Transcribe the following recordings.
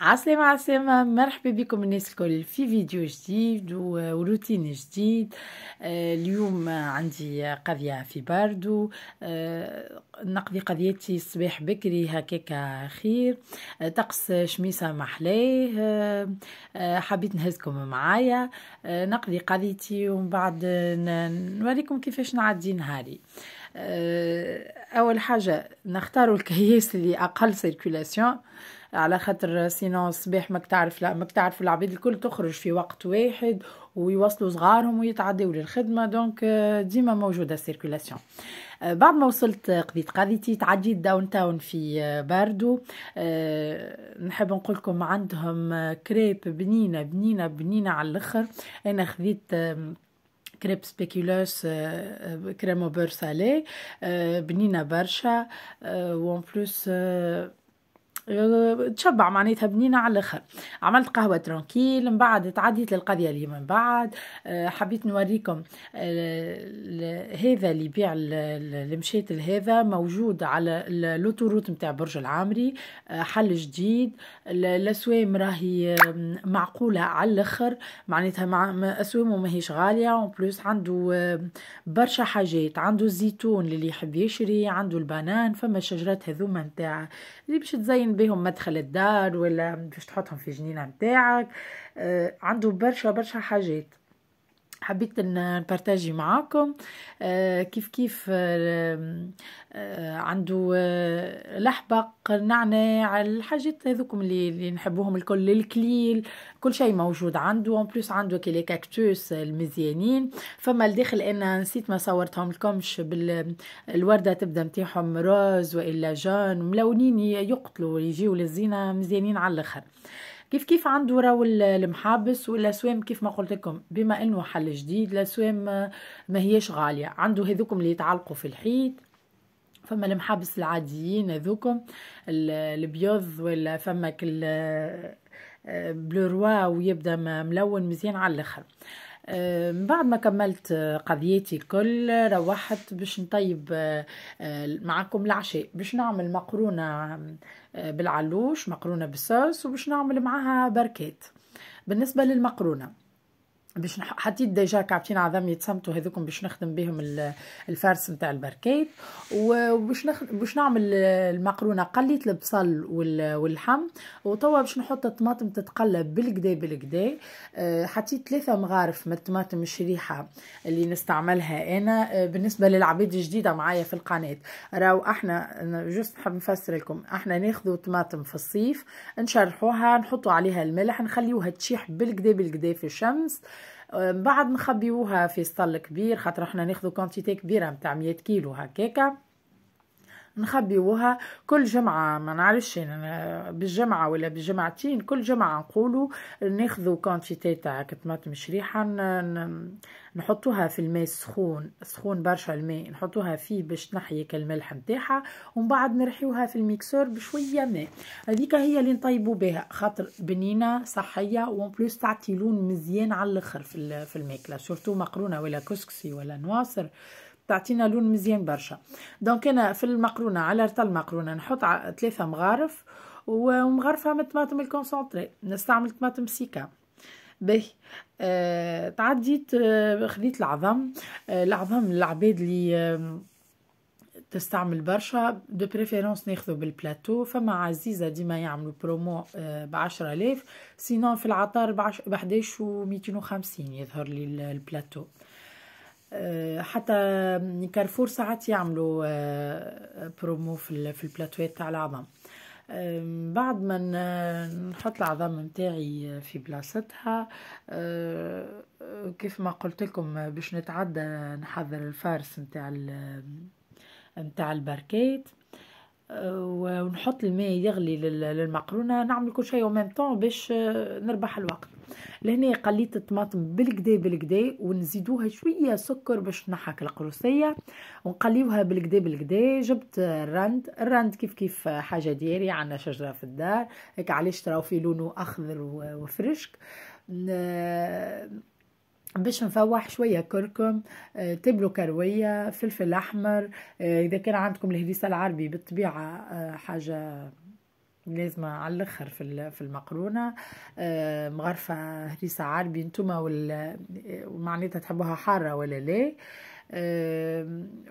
عسلامة عسلامة مرحبا بكم الناس الكل في فيديو جديد وروتين جديد آه، اليوم عندي قضية في باردو آه، نقضي قضيتي الصباح بكري هكاك خير آه، طقس شميسة محلاه حبيت نهزكم معايا نقضي قضيتي ومن بعد نوريكم كيفاش نعدي نهاري أول حاجة نختاروا الكياس اللي أقل سيركولاسيون على خاطر سينو الصباح ماك تعرف لا ماك تعرف العباد الكل تخرج في وقت واحد ويوصلوا صغارهم ويتعداو للخدمه دونك euh, ديما موجوده سيركولاسيون euh, بعد ما وصلت قضيت قضيتي تعديت داون تاون في euh, باردو نحب نقول لكم عندهم كريب بنينه بنينه بنينه على الاخر انا خذيت كريب سبيكيولوس كريمو بور سالي بنينه برشا وان بلوس تشبع معناتها بنينه على الاخر عملت قهوه ترانكيل من بعد تعديت للقضيه اللي من بعد آه، حبيت نوريكم آه، هذا اللي يبيع المشيت لهذا موجود على لوتوروت نتاع برج العامري آه، حل جديد الاسوام راهي معقوله على الاخر معناتها مع اسوامه ماهيش غاليه اون بلوس عنده برشا حاجات عنده الزيتون اللي يحب يشري عنده البنان فما الشجرات هذوما نتاع اللي باش تزين بهم مدخل الدار ولا باش تحطهم في جنينه نتاعك آه، عنده برشا برشا حاجات حبيت نبارتاجي معاكم آه، كيف كيف آه، آه، عنده لحبق نعناع الحاجات هذوكم اللي, اللي نحبوهم الكل الكليل كل شيء موجود عنده اون بلوس عنده كلي كاكتوس المزيانين فما الداخل انا نسيت ما صورتهم لكمش بالورده تبدا نتاعهم روز والا جان ملونين يقتلوا يجيو للزينه مزيانين على الاخر كيف كيف عنده راو المحابس والاسوام كيف ما قلت لكم بما انه حل جديد الاسوام ما هيش غاليه عنده هذوكم اللي يتعلقوا في الحيط فما المحابس العاديين هذوكم البيض ولا فما كل آه، بلوروا ويبدا ملون مزيان على الاخر آه، من بعد ما كملت آه، قضيتي الكل روحت باش نطيب آه، معكم العشاء باش نعمل مقرونه بالعلوش مقرونه بالصوص وباش نعمل معها بركات بالنسبه للمقرونه باش حطيت ديجا كعبتين عظام يتصمتوا هذوكم باش نخدم بهم الفرس نتاع البركيت وباش نخ... باش نعمل المقرونه قليت البصل واللحم وتوا باش نحط الطماطم تتقلب بالكدا بالكدا آه، حطيت ثلاثه مغارف من الطماطم الشريحه اللي نستعملها انا آه، بالنسبه للعبيد الجديده معايا في القناه راو احنا جوست نحب نفسر لكم احنا ناخذوا طماطم في الصيف نشرحوها نحطوا عليها الملح نخليوها تشيح بالكدا بالكدا في الشمس بعد نخبيوها في سطل كبير خاطر احنا ناخذ كونتيتي كبيره نتاع 100 كيلو هكاكا نخبيوها كل جمعة ما نعرفش بالجمعة ولا بالجمعتين كل جمعة نقولوا ناخذوا كونتيتي تاع كتماطم شريحة نحطوها في الماء السخون سخون برشا الماء نحطوها فيه باش تنحي الملح نتاعها ومن بعد نرحيوها في الميكسور بشوية ماء هذيك هي اللي نطيبوا بها خاطر بنينة صحية وان بلوس تعطي لون مزيان على الاخر في الماكلة سورتو مقرونة ولا كسكسي ولا نواصر تعطينا لون مزيان برشا دونك انا في المقرونه على رطل المقرونه نحط ثلاثه مغارف ومغرفه من الطماطم الكونسونطري نستعمل طماطم سيكا باهي آه تعديت آه خديت العظم آه العظم العباد اللي آه تستعمل برشا دو بريفيرونس ناخذو بالبلاتو فما عزيزه ديما يعملوا برومو ب 10000 سينون في العطار ب 11 و 250 يظهر لي البلاتو آه، حتى كارفور ساعات يعملوا برومو آه، في البلاتوات تاع العظم بعد ما نحط العظام نتاعي في بلاصتها آه، كيف ما قلت لكم باش نتعدى نحضر الفارس نتاع نتاع الباركيت ونحط الماء يغلي للمقرونه نعمل كل شيء وميم طون باش نربح الوقت لهنا قليت الطماطم بالكدا بالكدا ونزيدوها شويه سكر باش نحك القروسيه ونقليوها بالكدا بالكدا جبت الرند الرند كيف كيف حاجه ديالي عندنا شجره في الدار هيك علاش تراو في لونه اخضر وفرشك باش نفوح شوية كركم تبلو كروية فلفل أحمر إذا كان عندكم الهريسة العربي بالطبيعة حاجة لازم على الاخر في في المقرونه مغرفه هريسه عربي نتوما ومعناتها معناتها تحبوها حاره ولا لا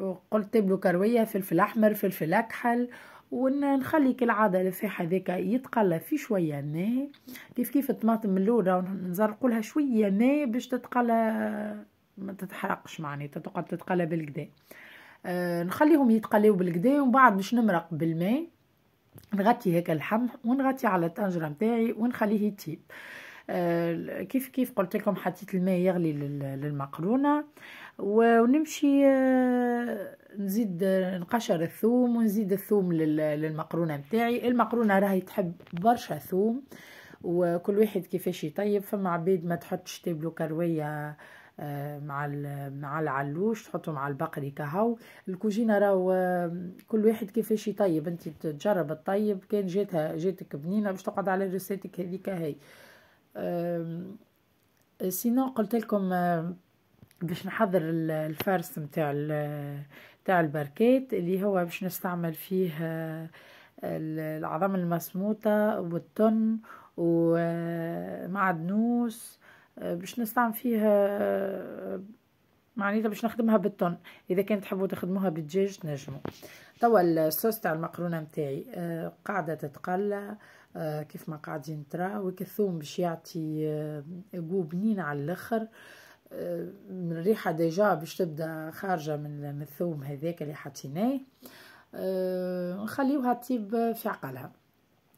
وقلت تبلو طيب كرويه فلفل احمر فلفل اكحل ونخلي كالعادة الفاح هذاك يتقلى في شوية ماء كيف كيف الطماطم من الأولى لها شوية ماء باش تتقلى ما تتحرقش معناتها تقعد تتقلى بالكدا آه نخليهم يتقلاو بالكدا ومن بعد باش نمرق بالماء نغطي هيك اللحم ونغطي على الطنجره نتاعي ونخليه يطيب آه، كيف كيف قلت لكم حطيت الماء يغلي للمقرونه ونمشي آه، نزيد آه، نقشر الثوم ونزيد الثوم للمقرونه نتاعي المقرونه راهي تحب برشا ثوم وكل واحد كيفاش يطيب فما عبيد ما تحطش تابلو كرويه آه، مع مع العلوش تحطوا مع البقري كهو الكوجينه راهو آه، كل واحد كيفاش يطيب انت تجرب الطيب كان جاتها جاتك بنينه باش تقعد على رسالتك هذيك هي سينو قلت لكم آه، باش نحضر الفرس نتاع نتاع البركات اللي هو باش نستعمل فيه العظام المسموطه والتن ومعدنوس آه، باش نستعمل فيها آه، معناتها باش نخدمها بالطن اذا كانت تحبوا تخدموها بالدجاج تنجموا توا الصوص تاع المقرونه نتاعي آه، قاعده تتقلى كيف ما قاعدين تراو الثوم باش يعطي جو بنين على الاخر من الريحه ديجا باش تبدا خارجه من الثوم هذاك اللي حطيناه نخليوها تطيب في عقلها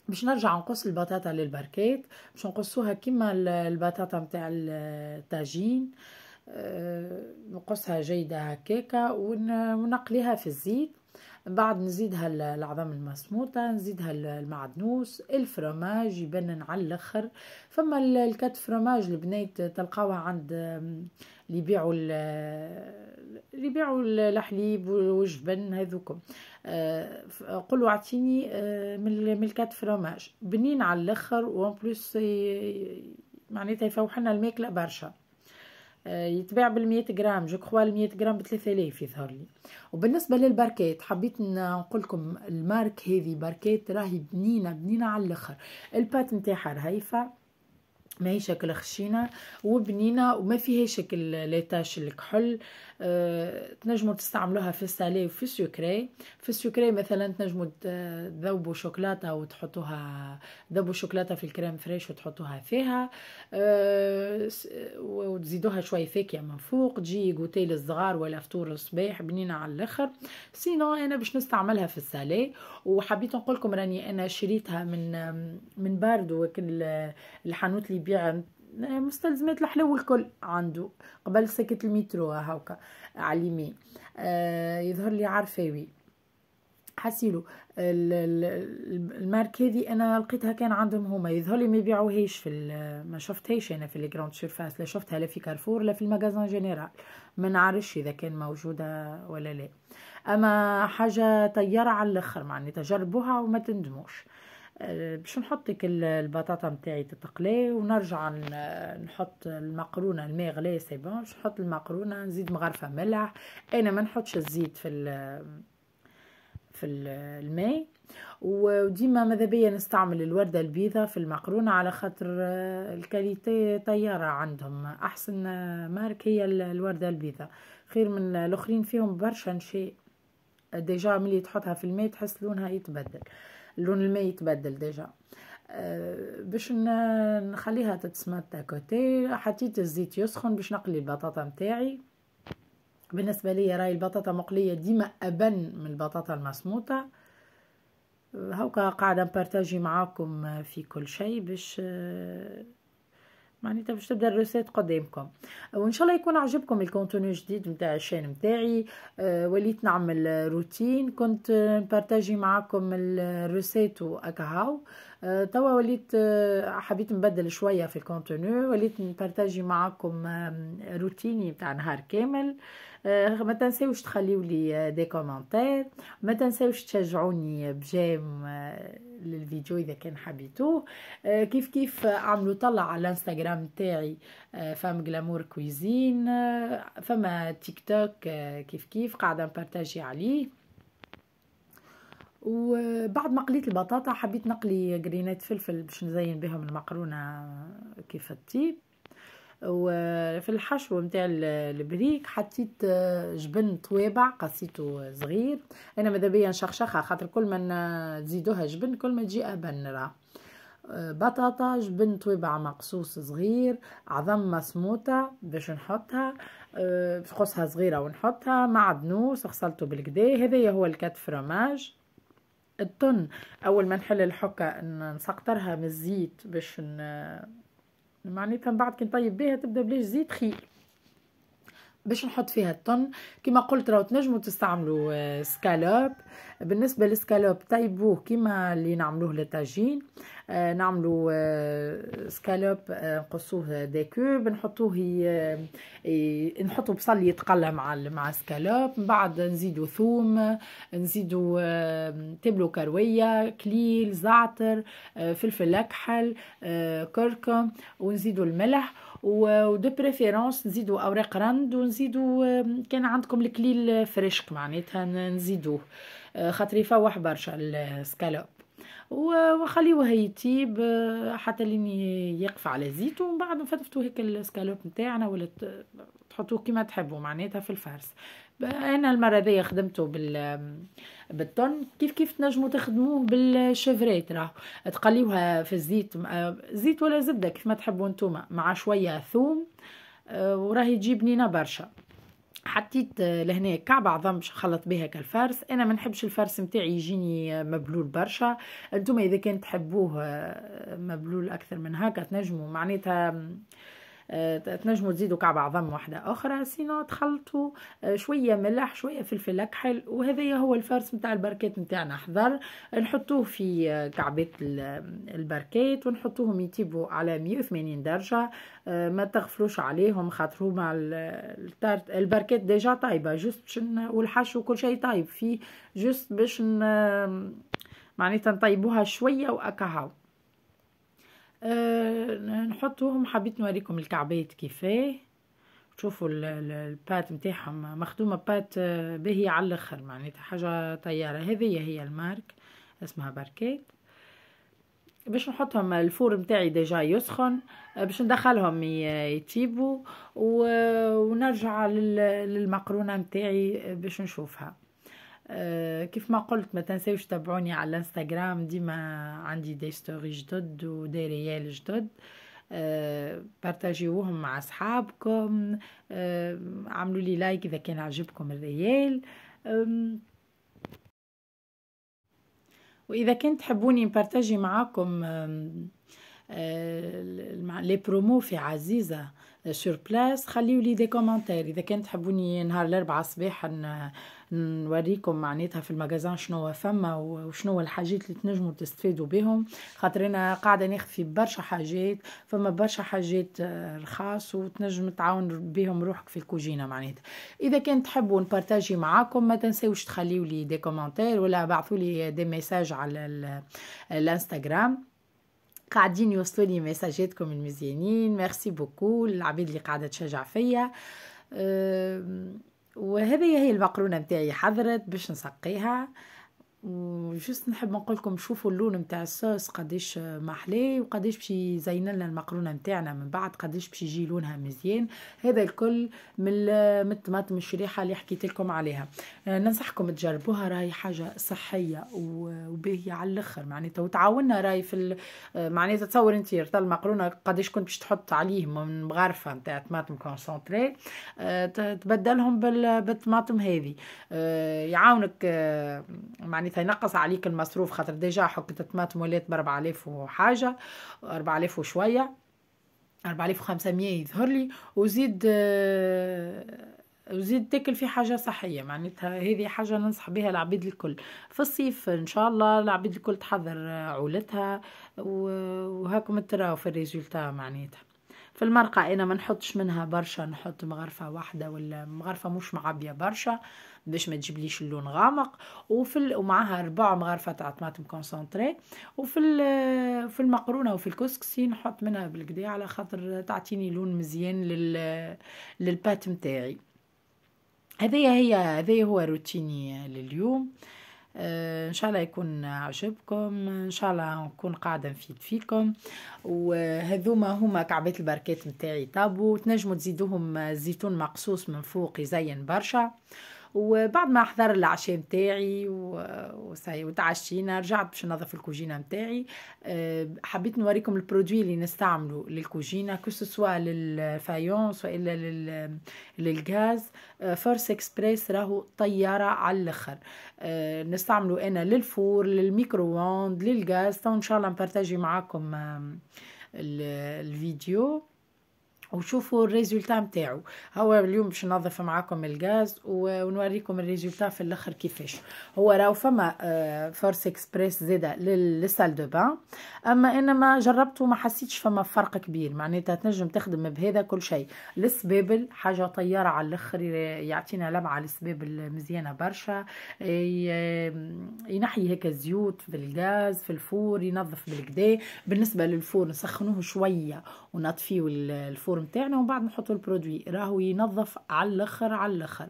باش نرجع نقص البطاطا للبركات باش نقصوها كيما البطاطا متاع الطاجين آه، نقصها جيدة هكاكا ونقليها في الزيت بعد نزيدها العظام المسموطة نزيدها المعدنوس الفرماج يبنن على الاخر فما الكات فرماج البنات تلقاوها عند اللي يبيعوا اللي يبيعوا الحليب والجبن هذوكم آه، قولوا اعطيني آه، من الكات فرماج بنين على الاخر وان بلوس معناتها يفوحنا الماكله برشا آه، يتباع بال100 جرام جو كخوا ال100 جرام ب 3000 يظهر لي وبالنسبه للباركات حبيت نقول لكم المارك هذه باركات راهي بنينه بنينه على الاخر البات نتاعها رهيفه ما هي شكل خشينة وبنينة وما فيها شكل ليتاش الكحل أه تنجموا تستعملوها في السالي وفي السكري في السكري مثلا تنجموا تذوبوا شوكولاتة وتحطوها ذوبوا شوكولاتة في الكريم فريش وتحطوها فيها أه وتزيدوها شوية فاكهة من فوق تجي قوتي للصغار ولا فطور الصباح بنينة على الاخر سينا انا باش نستعملها في السالي وحبيت نقول لكم راني انا شريتها من من باردو الحانوت اللي بيع مستلزمات الحلو الكل عنده قبل سكت المترو هاكا على اليمين آه يظهر لي عرفاوي حسيلو المارك هذه انا لقيتها كان عندهم هما يظهر لي ما يبيعوهاش في ما شفتهاش انا في الجراند سيرفاس لا شفتها لا في كارفور لا في المغازان جينيرال ما نعرفش اذا كان موجوده ولا لا اما حاجه طياره على الاخر معناتها جربوها وما تندموش آه، باش نحطك البطاطا نتاعي تتقلي ونرجع نحط المقرونه الماء غلي سي بون باش نحط المقرونه نزيد مغرفه ملح انا ما نحطش الزيت في في الماء وديما ماذا بيا نستعمل الوردة البيضة في المقرونة على خاطر آه، الكاليتي طيارة عندهم أحسن آه، مارك هي الوردة البيضة خير من الأخرين فيهم برشا شيء ديجا ملي تحطها في الماء تحس لونها يتبدل لون الماء يتبدل ديجا آه، باش نخليها تتسمط تاكوتي حطيت الزيت يسخن باش نقلي البطاطا متاعي بالنسبه لي راي البطاطا مقليه ديما ابن من البطاطا المسموطه هاكا قاعده نبارتاجي معاكم في كل شيء باش آه، معناتها باش تبدا الروسيت قدامكم وان شاء الله يكون عجبكم الكونتوني الجديد نتاع الشين نتاعي أه وليت نعمل روتين كنت آه، نبارتاجي معاكم الروسيت واكهاو أه توا وليت آه، حبيت نبدل شويه في الكونتوني وليت نبارتاجي معاكم روتيني نتاع نهار كامل أه آه، ما تنساوش تخليو لي آه، دي كومونتير ما تنساوش تشجعوني بجيم آه، للفيديو اذا كان حبيتوه كيف كيف عملوا طلع على الانستغرام تاعي فام جلامور كويزين فما تيك توك كيف كيف قاعده نبارتاجي عليه وبعد ما قليت البطاطا حبيت نقلي جرينات فلفل باش نزين بهم المقرونه كيف الطيب وفي الحشو نتاع البريك حطيت آه، جبن طوابع قصيته صغير انا ماذا بيا نشخشخها خاطر كل ما تزيدوها جبن كل ما تجي ابن آه، بطاطا جبن طويبع مقصوص صغير عظم مسموطة باش نحطها فقصها آه، صغيرة ونحطها معدنوس غسلته بالكدا هذا هو الكات فرماج الطن اول ما نحل الحكه نسقطرها من الزيت باش معناتها من بعد كي نطيب بها تبدا بلاش زيت خي باش نحط فيها الطن كيما قلت راهو تنجموا تستعملوا سكالوب آه، بالنسبه للسكالوب طيبوه كيما اللي نعملوه للطاجين آه، نعملو آه، سكالوب آه، نقصوه دي كوب نحطوه نحطو بصل يتقلى مع مع السكالوب من بعد نزيدو ثوم نزيدو تبلو كرويه كليل زعتر فلفل اكحل كركم ونزيدو الملح دو بريفيرونس نزيدو اوراق رند ونزيدو كان عندكم الكليل فريشك معناتها نزيدوه خاطري يفوح برشا السكالوب وخليوه يطيب حتى لين يقف على زيت ومن بعد نفتفتو هيك السكالوب نتاعنا ولا تحطوه كيما تحبوا معناتها في الفرس انا المره ذي خدمته بال بالطن كيف كيف تنجموا تخدموه بالشفريت راه تقليوها في الزيت زيت ولا زبده كيف ما تحبوا نتوما مع شويه ثوم وراهي تجي بنينه برشا حطيت لهنا كعبة عظم باش نخلط بها كالفرس انا ما نحبش الفرس نتاعي يجيني مبلول برشا انتم اذا كان تحبوه مبلول اكثر من هكا تنجموا معناتها تنجموا تزيدوا كعبة عظم واحدة أخرى سينو تخلطوا آه، شوية ملح شوية فلفل أكحل وهذا هو الفرس متاع البركات متاعنا حضر نحطوه في آه، كعبة البركات ونحطوهم يطيبوا على 180 درجة آه، ما تغفلوش عليهم خاطر هما التارت البركات ديجا طايبة جوست باش والحش وكل شيء طايب فيه جوست باش معناتها نطيبوها شوية وأكاهو أه نحطوهم حبيت نوريكم الكعبات كيفاه شوفوا البات نتاعهم مخدومه بات آه، باهية على الاخر معناتها حاجه طياره هذه هي المارك اسمها باركيت باش نحطهم الفور نتاعي ديجا يسخن آه، باش ندخلهم يتيبوا ونرجع للمقرونه نتاعي باش نشوفها آه، كيف ما قلت ما تنساوش تابعوني على الانستغرام ديما عندي دي ستوري جدد ودي ريال جدد آه، بارتاجيوهم مع اصحابكم آه، عملوا لي لايك اذا كان عجبكم الريال واذا كنت تحبوني نبارتاجي معاكم لي برومو في عزيزه سور بلاس خليوا لي دي كومنتير اذا كان تحبوني نهار الاربعاء صباحا نوريكم معناتها في المجازان شنو فما وشنو الحاجات اللي تنجموا تستفادوا بهم خاطر انا قاعده ناخذ في برشا حاجات فما برشا حاجات رخاص آه، وتنجم تعاون بهم روحك في الكوجينه معناتها اذا كان تحبوا نبارتاجي معاكم ما تنساوش تخليوا لي دي كومنتير ولا بعثوا لي دي ميساج على الانستغرام قاعدين يوصلوا لي مساجاتكم المزيانين ميرسي بوكو العباد اللي قاعده تشجع فيا وهذه هي المقرونه نتاعي حضرت باش نسقيها وجست نحب نقول لكم شوفوا اللون نتاع الصوص قداش محلاه وقداش باش يزين لنا المقرونه نتاعنا من بعد قداش باش يجي لونها مزيان هذا الكل من الطماطم الشريحه اللي حكيت لكم عليها آه، ننصحكم تجربوها راهي حاجه صحيه وباهيه على الاخر معناتها وتعاوننا راهي في آه، معناتها تصور انت المقرونه قداش كنت باش تحط عليه من مغرفه نتاع طماطم كونسونتري آه، تبدلهم بالطماطم هذه يعاونك معناتها يعني تنقص عليك المصروف خاطر ديجا حكت طماط مولات ب 4000 وحاجة 4000 وشوية 4500 يظهر لي وزيد وزيد تاكل في حاجه صحيه معناتها هذه حاجه ننصح بها العبيد الكل في الصيف ان شاء الله العبيد الكل تحضر عولتها وهاكم تراو في الريزولتا معناتها في المرقة أنا ما نحطش منها برشا نحط مغرفة واحدة ولا مغرفة مش معبية برشا باش ما تجيبليش اللون غامق وفي ومعها ربع مغرفة تاع طماطم كونسونتري وفي في المقرونة وفي الكسكسي نحط منها بالكدا على خاطر تعطيني لون مزيان لل... للبات متاعي هذه هي هذه هو روتيني لليوم آه، ان شاء الله يكون عجبكم ان شاء الله نكون قاعده نفيد فيكم وهذوما هما كعبات البركات نتاعي طابو تنجموا تزيدوهم زيتون مقصوص من فوق يزين برشا وبعد ما حضر العشاء نتاعي وصاي وتعشينا رجعت باش ننظف الكوجينه نتاعي آه، حبيت نوريكم البرودوي اللي نستعمله للكوجينه كو سوا للفايونس والا لل للغاز فورس آه، اكسبريس راهو طياره على الاخر آه، نستعملو انا للفور للميكرووند للغاز تو ان شاء الله نبارتاجي معاكم الفيديو وشوفوا الريزولتا نتاعو هو اليوم باش ننظف معاكم الغاز ونوريكم الريزولتا في الاخر كيفاش هو راهو فما آه، فورس اكسبريس زاده للسال دو بان اما انا ما جربته ما حسيتش فما فرق كبير معناتها تنجم تخدم بهذا كل شيء السبابل حاجه طياره على الاخر يعطينا لمعه السبابل مزيانه برشا ينحي هيك الزيوت في الغاز في الفور ينظف بالكدا بالنسبه للفور نسخنوه شويه ونطفيو الفور نتاعنا ومن بعد نحطوا البرودوي راهو ينظف على الاخر على الاخر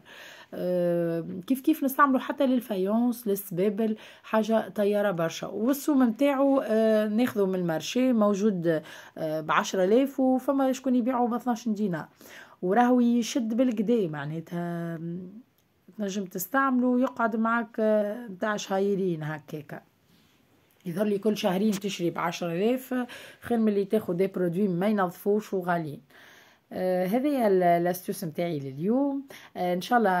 كيف كيف نستعملو حتى للفايونس للسبابل حاجه طياره برشا والسوم نتاعو أه ناخذه من المارشي موجود أه ب 10000 وفما شكون يبيعو ب 12 دينار وراهو يشد بالقدا معناتها تنجم تستعملو يقعد معك نتاع أه، شهيرين هكاكا يظهر لي كل شهرين تشري بعشرة آلاف خير من اللي تاخد دي برودوي ما ينظفوش وغاليين آه هذه الاستوس نتاعي لليوم آه ان شاء الله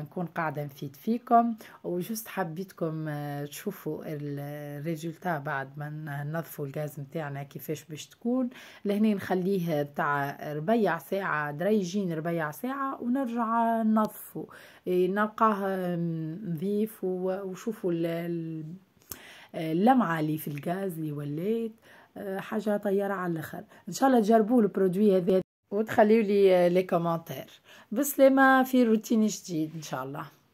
نكون قاعده نفيد فيكم وجست حبيتكم آه تشوفوا الريزلتا بعد ما ننظفوا الغاز نتاعنا كيفاش باش تكون لهنا نخليه تاع ربيع ساعه دريجين ربيع ساعه ونرجع ننظفه إيه، نلقاه نظيف وشوفوا لمعه اللي في الغاز اللي ولات آه، حاجه طياره على الاخر ان شاء الله تجربوا البرودوي هذا وتخليوا لي آه، لي كومنتير بسلامه في روتين جديد ان شاء الله